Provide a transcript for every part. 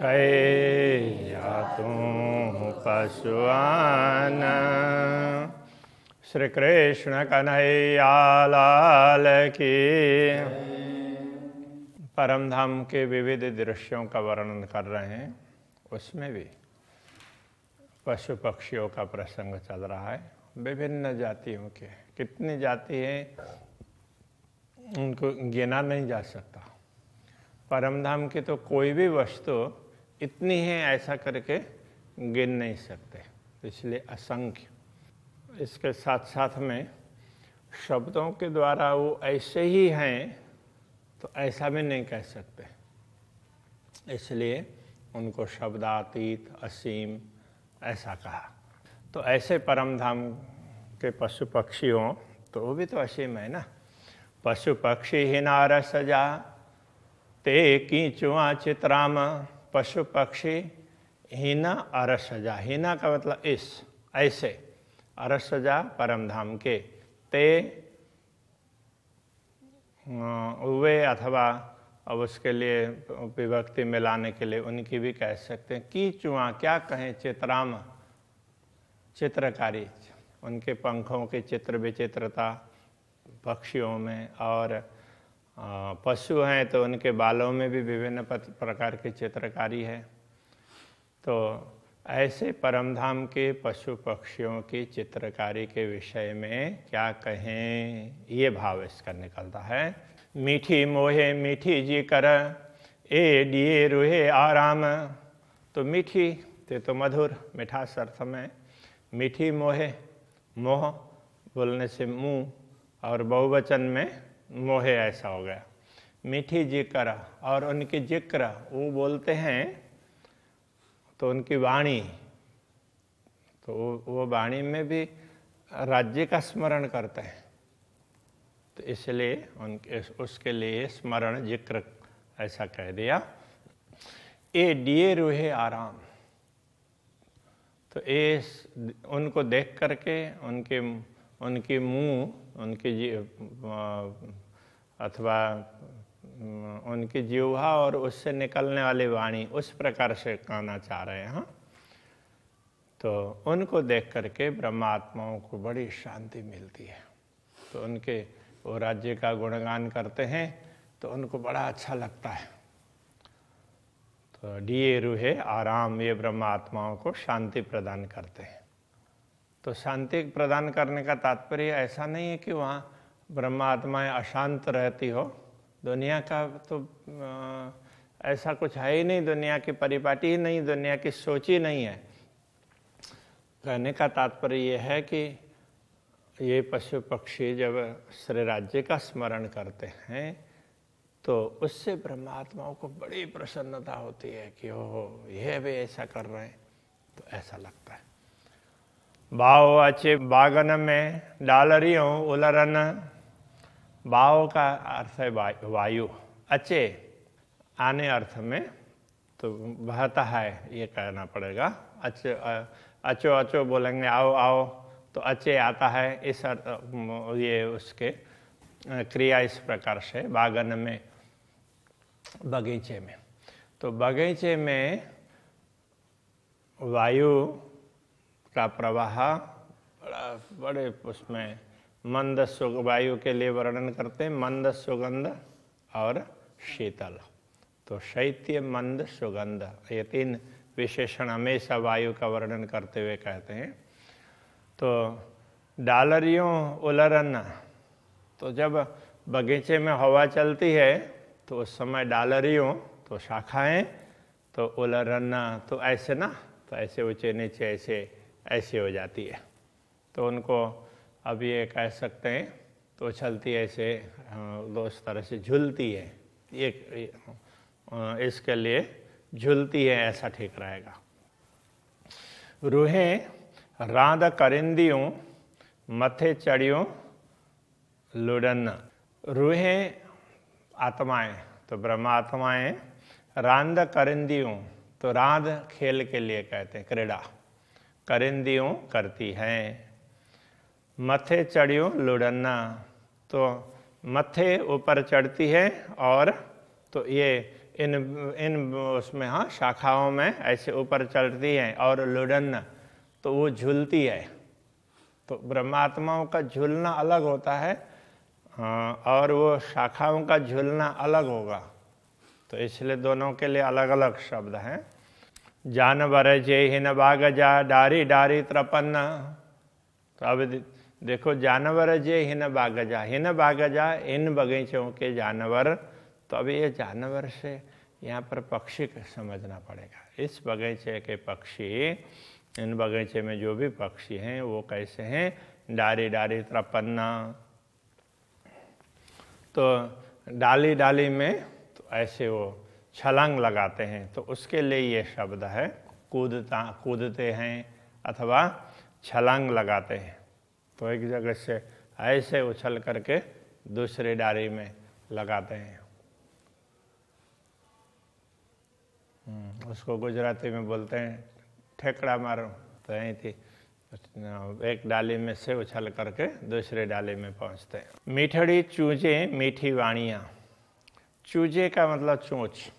कै तू पशुआन श्री कृष्ण कन्हैया लाल की परम धाम के विविध दृश्यों का वर्णन कर रहे हैं उसमें भी पशु पक्षियों का प्रसंग चल रहा है विभिन्न जातियों के कितनी जाति हैं उनको गिना नहीं जा सकता परमधाम की तो कोई भी वस्तु इतनी है ऐसा करके गिन नहीं सकते इसलिए असंख्य इसके साथ साथ में शब्दों के द्वारा वो ऐसे ही हैं तो ऐसा भी नहीं कह सकते इसलिए उनको शब्दातीत असीम ऐसा कहा तो ऐसे परम धाम के पशु पक्षी हों तो वो भी तो असीम है ना पशु पक्षी ही सजा ते की चुआ चित्राम पशु पक्षी हीना अरसजा हीना का मतलब इस ऐसे अरसजा परमधाम के ते वे अथवा अब उसके लिए विभक्ति में लाने के लिए उनकी भी कह सकते हैं की चुआ क्या कहें चित्राम चित्रकारी उनके पंखों की चित्र विचित्रता पक्षियों में और पशु हैं तो उनके बालों में भी विभिन्न प्रकार की चित्रकारी है तो ऐसे परमधाम के पशु पक्षियों की चित्रकारी के विषय में क्या कहें ये भाव इसका निकलता है मीठी मोहे मीठी जी कर ए डिए रूहे आराम तो मीठी ते तो मधुर मिठास अर्थ में मीठी मोहे मोह बोलने से मुँह और बहुवचन में मोह ऐसा हो गया मीठी जिक्र और उनकी जिक्र वो बोलते हैं तो उनकी वाणी तो वो वाणी में भी राज्य का स्मरण करते हैं तो इसलिए उनके उसके लिए स्मरण जिक्र ऐसा कह दिया ए डिए रूहे आराम तो ये उनको देख करके उनके उनके मुंह उनके अथवा उनकी जीवा और उससे निकलने वाली वाणी उस प्रकार से कहना चाह रहे हैं हाँ? तो उनको देख करके ब्रह्मात्माओं को बड़ी शांति मिलती है तो उनके वो राज्य का गुणगान करते हैं तो उनको बड़ा अच्छा लगता है तो डीए रूहे आराम ये ब्रह्मात्माओं को शांति प्रदान करते हैं तो शांति प्रदान करने का तात्पर्य ऐसा नहीं है कि वहाँ ब्रह्म आत्माएँ अशांत रहती हो दुनिया का तो आ, ऐसा कुछ है ही नहीं दुनिया की परिपाटी ही नहीं दुनिया की सोच ही नहीं है कहने का तात्पर्य यह है कि ये पशु पक्षी जब श्री राज्य का स्मरण करते हैं तो उससे ब्रह्मात्माओं को बड़ी प्रसन्नता होती है कि ओह यह भी ऐसा कर रहे हैं तो ऐसा लगता है भाव अच्छे बागन में डाल रही हूँ उलरन भाव का अर्थ है वायु अच्छे आने अर्थ में तो बहता है ये कहना पड़ेगा अच्छे अचो अचो बोलेंगे आओ आओ तो अच्छे आता है इस अर्थ ये उसके क्रिया इस प्रकार से बागन में बगीचे में तो बगीचे में वायु का प्रवाह बड़ा बड़े उसमें मंद सुग वायु के लिए वर्णन करते हैं मंद सुगंध और शीतल तो शैत्य मंद सुगंध ये तीन विशेषण हमेशा वायु का वर्णन करते हुए कहते हैं तो डालरियों उलरन तो जब बगीचे में हवा चलती है तो उस समय डालरियों तो शाखाएं तो उलरन तो ऐसे ना तो ऐसे ऊँचे नीचे ऐसे ऐसी हो जाती है तो उनको अब ये कह सकते हैं तो है ऐसे दो उस तरह से झुलती है एक इसके लिए झुलती है ऐसा ठीक रहेगा रूहें राध करिंदियों मथे चढ़ियों लुडन रूहें आत्माएं तो ब्रह्मात्माएं राध करिंदियों तो राध खेल के लिए कहते हैं क्रीड़ा करिंदियों करती हैं मथे चढ़ियों लुढ़ना तो मथे ऊपर चढ़ती है और तो ये इन इन उसमें हाँ शाखाओं में ऐसे ऊपर चढ़ती हैं और लुढ़न तो वो झूलती है तो ब्रह्मात्माओं का झूलना अलग होता है हाँ, और वो शाखाओं का झूलना अलग होगा तो इसलिए दोनों के लिए अलग अलग शब्द हैं जानवर बाग बागजा डारी डारी त्रपन्ना तो अब देखो जानवर जे हिन बागजा हिन बागजा इन बगीचों के जानवर तो अब ये जानवर से यहाँ पर पक्षी समझना पड़ेगा इस बगीचे के पक्षी इन बगीचे में जो भी पक्षी हैं वो कैसे हैं डारी डारी त्रपन्ना तो डाली डाली में तो ऐसे वो छलांग लगाते हैं तो उसके लिए ये शब्द है कूदता कूदते हैं अथवा छलांग लगाते हैं तो एक जगह से ऐसे उछल करके दूसरे डारी में लगाते हैं हम्म, उसको गुजराती में बोलते हैं ठेकड़ा मारो तो यही थी एक डाली में से उछल करके दूसरे डाली में पहुंचते हैं मीठड़ी चूजे मीठी वाणियाँ चूजे का मतलब चूच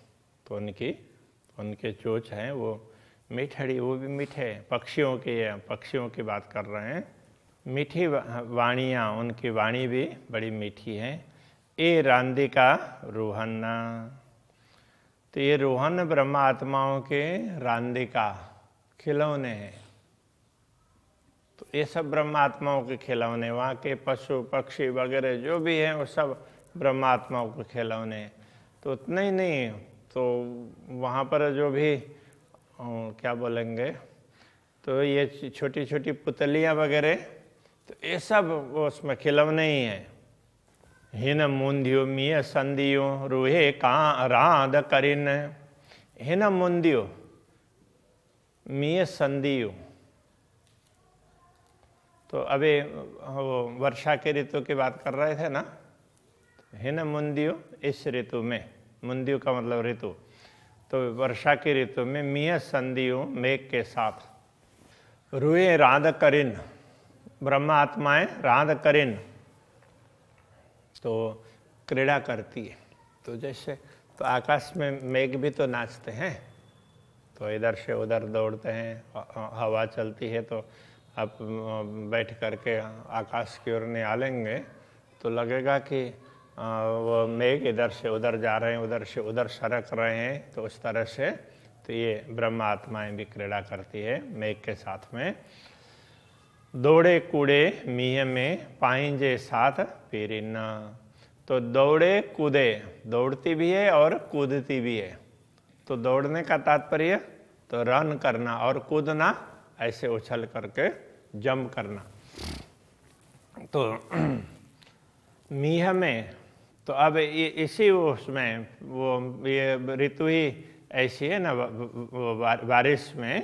तो उनकी उनके चोच हैं वो मीठड़ी वो भी मीठे पक्षियों के पक्षियों की बात कर रहे हैं मीठी वाणियाँ उनकी वाणी भी बड़ी मीठी है ए रांदी का रोहन्ना तो ये रोहन ब्रह्मा आत्माओं के का खिलौने हैं तो ये सब ब्रह्मा आत्माओं के खिलौने वहाँ के पशु पक्षी वगैरह जो भी हैं वो सब ब्रह्मात्माओं आत्माओं के खिलौने तो उतने ही नहीं तो वहाँ पर जो भी क्या बोलेंगे तो ये छोटी छोटी पुतलियाँ वगैरह तो ये सब वो उसमें खिलौने ही है हिन मुंदियो मिय संदियो रूहे का राध करिन हिन मुंदियो मिय संदियो तो अभी वो वर्षा के ऋतु की बात कर रहे थे ना हिन मुंदियो इस ऋतु में मुंदियों का मतलब ऋतु तो वर्षा की ऋतु में मिय संधियों मेघ के साथ रुए राध करिन ब्रह्म आत्माएं राध करिन तो क्रीड़ा करती है तो जैसे तो आकाश में मेघ भी तो नाचते हैं तो इधर से उधर दौड़ते हैं हवा चलती है तो आप बैठ करके आकाश की ओर निहालेंगे तो लगेगा कि वो मेघ इधर से उधर जा रहे हैं उधर से उधर सरक रहे हैं तो उस तरह से तो ये ब्रह्म आत्माएं भी क्रीड़ा करती है मेघ के साथ में दौड़े कूड़े मीह में पाइंजे साथ पेरिना तो दौड़े कूदे दौड़ती भी है और कूदती भी है तो दौड़ने का तात्पर्य तो रन करना और कूदना ऐसे उछल करके जम करना तो मीह में तो अब इसी उसमें वो ये ऋतु ही ऐसी है ना वो बारिश में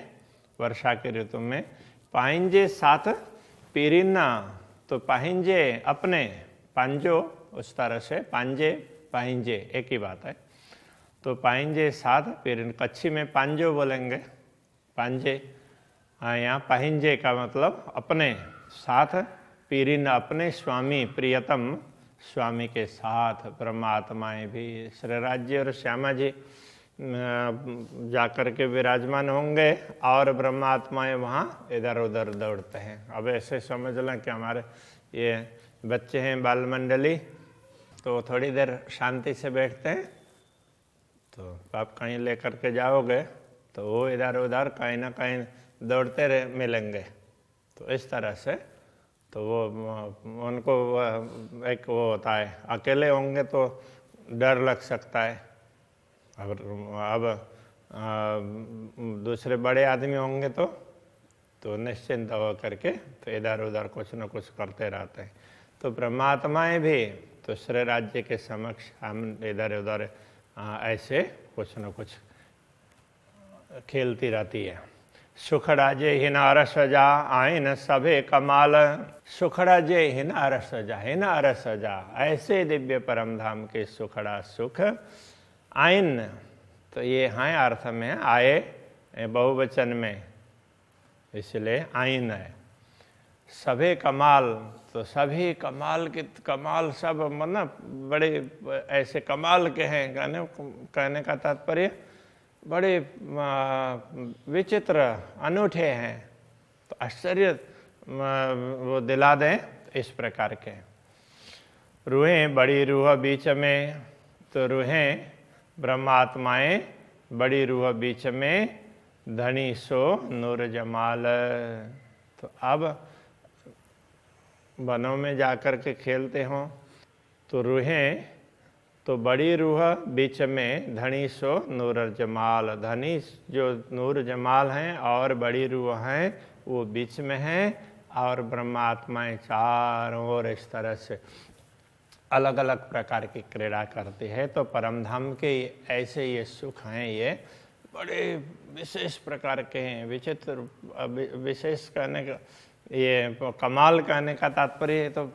वर्षा के ऋतु में पाइंजे साथ पीरिना तो पाहिंजे अपने पांजो उस तरह से पांजे पाहिंजे एक ही बात है तो पाइंजे साथ पीरिन कच्छी में पांजो बोलेंगे पांजे हाँ यहाँ पाहिंजे का मतलब अपने साथ पीरिन अपने स्वामी प्रियतम स्वामी के साथ परमात्माएं भी श्री राज्य और श्यामा जी जाकर के विराजमान होंगे और ब्रह्मात्माएं वहाँ इधर उधर दौड़ते हैं अब ऐसे समझ लें कि हमारे ये बच्चे हैं बाल मंडली तो थोड़ी देर शांति से बैठते हैं तो आप कहीं लेकर के जाओगे तो वो इधर उधर कहीं ना कहीं दौड़ते रहे मिलेंगे तो इस तरह से तो वो उनको एक वो होता है अकेले होंगे तो डर लग सकता है अब अब दूसरे बड़े आदमी होंगे तो तो निश्चिंत हो करके तो इधर उधर कुछ ना कुछ करते रहते हैं तो परमात्माएं भी दूसरे राज्य के समक्ष हम इधर उधर ऐसे कुछ ना कुछ खेलती रहती है सुखड़ा अरस जा आयन सभे कमाल सुखड़ा जा हिनारसजा जा ऐसे दिव्य परम धाम के सुखड़ा सुख आइन तो ये हाँ अर्थ में आए बहुवचन में इसलिए आइन है सभे कमाल तो सभी कमाल के कमाल सब मतलब बड़े ऐसे कमाल के हैं कहने कहने का तात्पर्य बड़े विचित्र अनूठे हैं तो आश्चर्य वो दिला दें इस प्रकार के रूहें बड़ी रूह बीच में तो रूहें ब्रह्मात्माएं बड़ी रूह बीच में धनी सो नूर जमाल तो अब वनों में जाकर के खेलते हों तो रूहें तो बड़ी रूह बीच में धनी सो नूर जमाल धनी जो नूर जमाल हैं और बड़ी रूह हैं वो बीच में हैं और ब्रह्मात्माएँ चारों ओर इस तरह से अलग अलग प्रकार की क्रीड़ा करती है तो परम धाम के ऐसे ये सुख हैं ये बड़े विशेष प्रकार के हैं विचित्र विशेष कहने का ये कमाल कहने का तात्पर्य है तो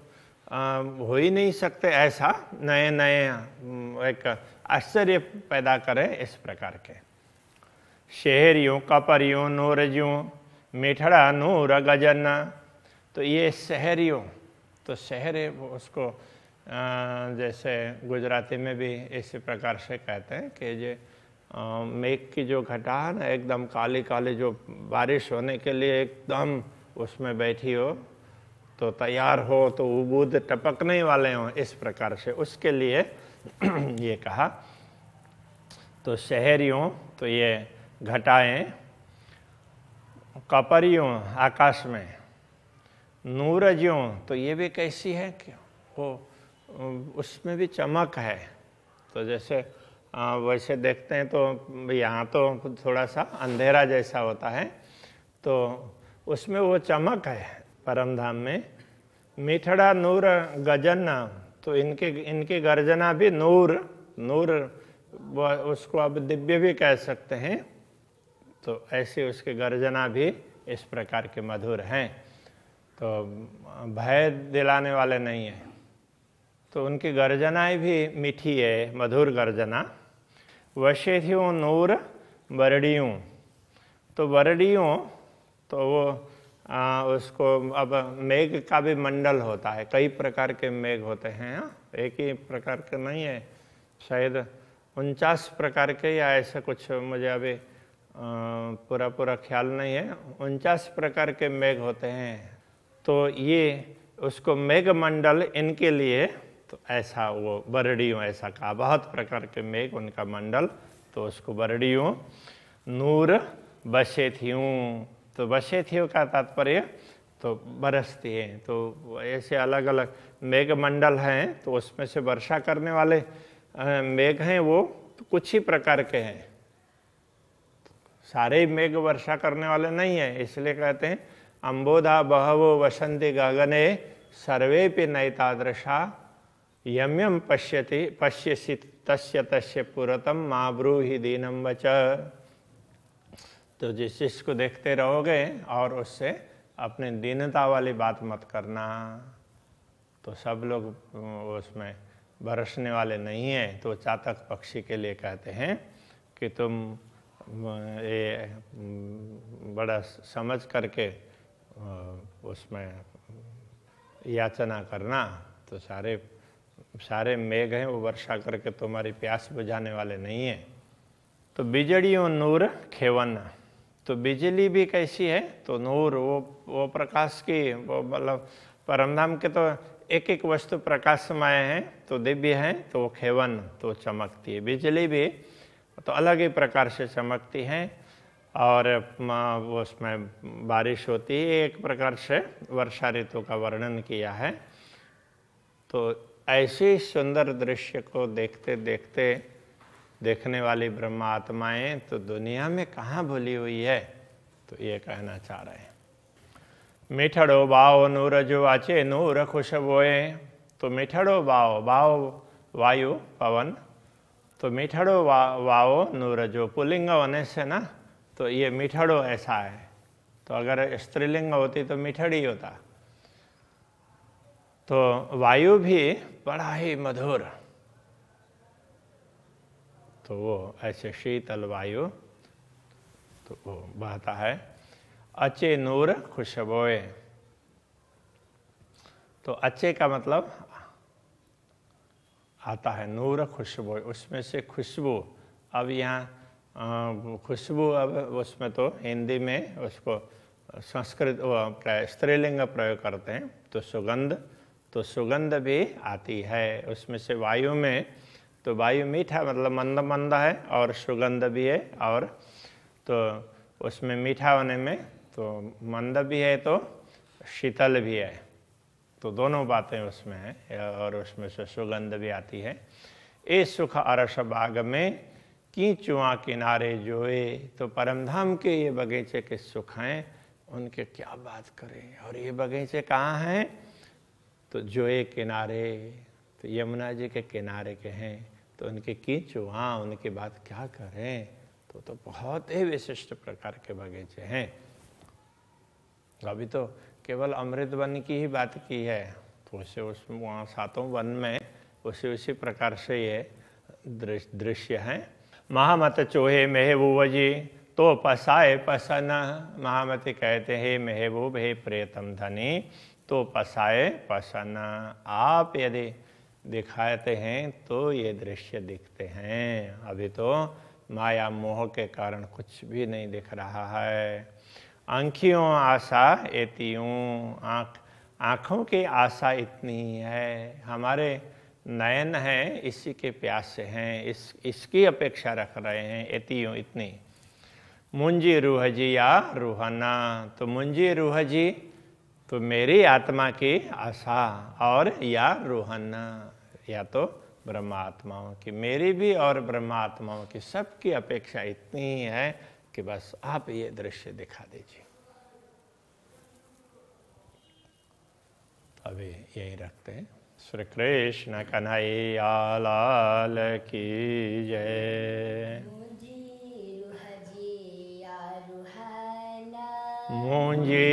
हो ही नहीं सकते ऐसा नए नए एक आश्चर्य पैदा करें इस प्रकार के शहरियों कपरियों नोरजियों मिठड़ा नूर गजन तो ये शहरियों तो शहर उसको जैसे गुजराती में भी इसी प्रकार से कहते हैं कि जे मेघ की जो घटा है ना एकदम काली काली जो बारिश होने के लिए एकदम उसमें बैठी हो तो तैयार हो तो उबूद टपकने वाले हों इस प्रकार से उसके लिए ये कहा तो शहरियों तो ये घटाएं कपरियों आकाश में नूरजियों तो ये भी कैसी है कि वो उसमें भी चमक है तो जैसे वैसे देखते हैं तो यहाँ तो थोड़ा सा अंधेरा जैसा होता है तो उसमें वो चमक है परम धाम में मिठड़ा नूर गजन तो इनके इनकी गर्जना भी नूर नूर उसको अब दिव्य भी कह सकते हैं तो ऐसे उसकी गर्जना भी इस प्रकार के मधुर हैं तो भय दिलाने वाले नहीं हैं तो उनकी गर्जनाएं भी मीठी है मधुर गर्जना वशेथियों नूर बरड़ियों तो बरड़ियों तो वो आ, उसको अब मेघ का भी मंडल होता है कई प्रकार के मेघ होते हैं हा? एक ही प्रकार के नहीं है शायद उनचास प्रकार के या ऐसा कुछ मुझे अभी पूरा पूरा ख्याल नहीं है उनचास प्रकार के मेघ होते हैं तो ये उसको मेघ मंडल इनके लिए तो ऐसा वो बरड़ियों ऐसा कहा बहुत प्रकार के मेघ उनका मंडल तो उसको बरड़ियों नूर बसे थी तो वशे थियो का तात्पर्य तो बरसती है तो ऐसे अलग अलग मेघ मंडल हैं तो उसमें से वर्षा करने वाले मेघ हैं वो तो कुछ ही प्रकार के हैं सारे मेघ वर्षा करने वाले नहीं हैं इसलिए कहते हैं अम्बोधा बहवो वसंती गगने सर्वे पे नैतादृशा यम यम पश्यति पश्यसी तस्य तस्य पुरतम माब्रूहि दीनम वच तो जिस चीज़ को देखते रहोगे और उससे अपने दीनता वाली बात मत करना तो सब लोग उसमें बरसने वाले नहीं हैं तो चातक पक्षी के लिए कहते हैं कि तुम ये बड़ा समझ करके उसमें याचना करना तो सारे सारे मेघ हैं वो वर्षा करके तुम्हारी प्यास बुझाने वाले नहीं हैं तो बिजड़ियों नूर खेवन तो बिजली भी कैसी है तो नूर वो वो प्रकाश की वो मतलब परमधाम के तो एक एक वस्तु प्रकाशमय है तो दिव्य है तो वो खेवन तो चमकती है बिजली भी तो अलग ही प्रकार से चमकती है और उसमें बारिश होती है एक प्रकार से वर्षा ऋतु का वर्णन किया है तो ऐसे सुंदर दृश्य को देखते देखते देखने वाली ब्रह्मात्माएं तो दुनिया में कहाँ भूली हुई है तो ये कहना चाह रहे हैं मिठड़ो बाओ नूर जो आचे नूर खुश बोए तो मिठड़ो बाओ बाओ वायु पवन तो मिठड़ो वा वाओ नूर जो पुलिंग होने से ना तो ये मिठड़ो ऐसा है तो अगर स्त्रीलिंग होती तो मिठड़ी होता तो वायु भी बड़ा ही मधुर तो वो ऐसे शीतल वायु तो वो बहता है अचे नूर खुशबोए तो अच्छे का मतलब आता है नूर खुशबू उसमें से खुशबू अब यहाँ खुशबू अब उसमें तो हिंदी में उसको संस्कृत स्त्रीलिंग प्रयोग करते हैं तो सुगंध तो सुगंध भी आती है उसमें से वायु में तो वायु मीठा मतलब मंद मंदा है और सुगंध भी है और तो उसमें मीठा होने में तो मंद भी है तो शीतल भी है तो दोनों बातें उसमें हैं और उसमें से सुगंध भी आती है ए सुख अरस बाग में की चुआ किनारे जोए तो परमधाम के ये बगीचे के सुख हैं उनके क्या बात करें और ये बगीचे कहाँ हैं तो जोए किनारे तो यमुना जी के किनारे के हैं तो उनके कींचु वहाँ उनकी बात क्या करें तो तो बहुत ही विशिष्ट प्रकार के बगीचे हैं अभी तो केवल अमृत वन की ही बात की है तो उसे उस वहाँ सातों वन में उसी उसी प्रकार से ये दृश्य द्रिश, हैं महामत चोहे मेहबूब जी तो पसाए पसन महामति कहते हैं मेहबूब हे प्रियतम धनी तो पसाए पसन आप यदि दिखाते हैं तो ये दृश्य दिखते हैं अभी तो माया मोह के कारण कुछ भी नहीं दिख रहा है आंखियों आशा एतियों आँख आँखों की आशा इतनी है हमारे नयन हैं इसी के प्यासे हैं इस इसकी अपेक्षा रख रहे हैं एतियों इतनी मुंजी रूहजी या रूहना तो मुंजी रूहजी तो मेरी आत्मा की आशा और या रूहना या तो ब्रह्मात्माओं की मेरी भी और ब्रह्मात्माओं की सबकी अपेक्षा इतनी ही है कि बस आप ये दृश्य दिखा दीजिए अभी यही रखते हैं श्री कृष्ण कन्हैया लाल की जय मुंजी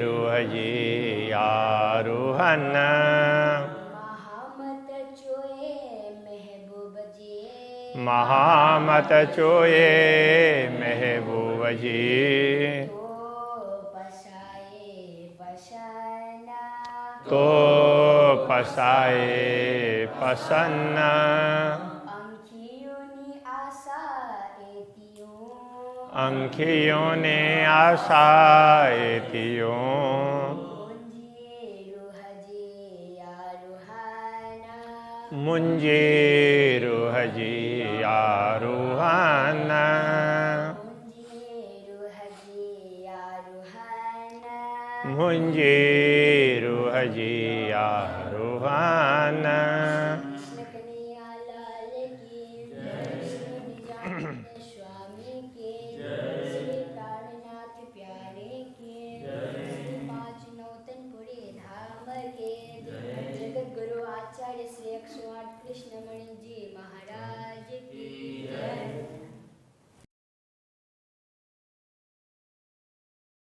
रुहजी आरुहन महामत चोये महबूब जी तो पसाए पसन्न अंखियों ने आशा एतियों Munjiru haji aruhana Munjiru haji aruhana